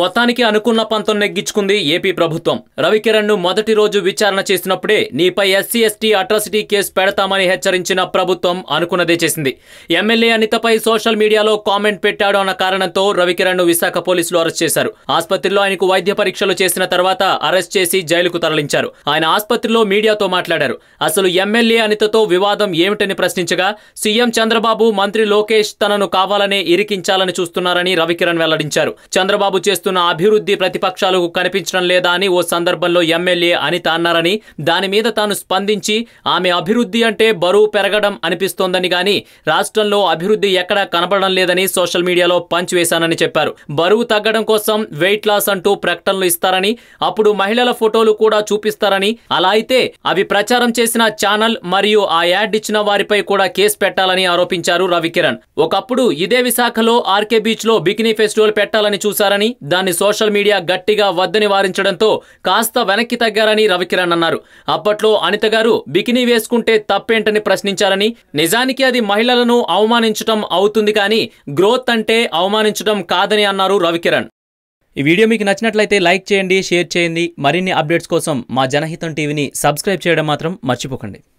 మొత్తానికి అనుకున్న పంతం నెగ్గించుకుంది ఏపీ ప్రభుత్వం రవికిరణ్ ను మొదటి రోజు విచారణ చేసినప్పుడే నీపై ఎస్సీ ఎస్టీ అట్రాసిటీ కేసు పెడతామని హెచ్చరించిన ప్రభుత్వం అనుకున్నదే చేసింది ఎమ్మెల్యే అనితపై సోషల్ మీడియాలో కామెంట్ పెట్టాడు అన్న కారణంతో రవికిరణ్ను విశాఖ పోలీసులు అరెస్ట్ చేశారు ఆసుపత్రిలో ఆయనకు వైద్య పరీక్షలు చేసిన తర్వాత అరెస్ట్ చేసి జైలుకు తరలించారు ఆయన ఆసుపత్రిలో మీడియాతో మాట్లాడారు అసలు ఎమ్మెల్యే అనితతో వివాదం ఏమిటని ప్రశ్నించగా సీఎం చంద్రబాబు మంత్రి లోకేష్ తనను కావాలనే ఇరికించాలని చూస్తున్నారని రవికిరణ్ వెల్లడించారు చంద్రబాబు చేస్తున్న చేస్తున్న అభివృద్ధి ప్రతిపక్షాలకు కనిపించడం లేదా అని ఓ సందర్భంలో ఎమ్మెల్యే అనిత అన్నారని దాని మీద తాను స్పందించి ఆమె అభివృద్ధి అంటే బరువు పెరగడం అనిపిస్తోందని గాని రాష్ట్రంలో అభివృద్ధి ఎక్కడా కనబడడం లేదని సోషల్ మీడియాలో పంచ్ వేశానని చెప్పారు బరువు తగ్గడం కోసం వెయిట్ లాస్ అంటూ ప్రకటనలు ఇస్తారని అప్పుడు మహిళల ఫోటోలు కూడా చూపిస్తారని అలా అయితే అవి ప్రచారం చేసిన ఛానల్ మరియు ఆ యాడ్ ఇచ్చిన వారిపై కూడా కేసు పెట్టాలని ఆరోపించారు రవికిరణ్ ఒకప్పుడు ఇదే విశాఖలో ఆర్కే బీచ్ లో బికినీ ఫెస్టివల్ పెట్టాలని చూశారని దాన్ని సోషల్ మీడియా గట్టిగా వద్ద నివారించడంతో కాస్త వెనక్కి తగ్గారని రవికిరణ్ అన్నారు అప్పట్లో అనిత గారు బికినీ వేసుకుంటే తప్పేంటని ప్రశ్నించారని నిజానికి అది మహిళలను అవమానించటం అవుతుంది కానీ గ్రోత్ అంటే అవమానించడం కాదని అన్నారు రవికిరణ్ ఈ వీడియో మీకు నచ్చినట్లయితే లైక్ చేయండి షేర్ చేయండి మరిన్ని అప్డేట్స్ కోసం మా జనహితం టీవీని సబ్స్క్రైబ్ చేయడం మాత్రం మర్చిపోకండి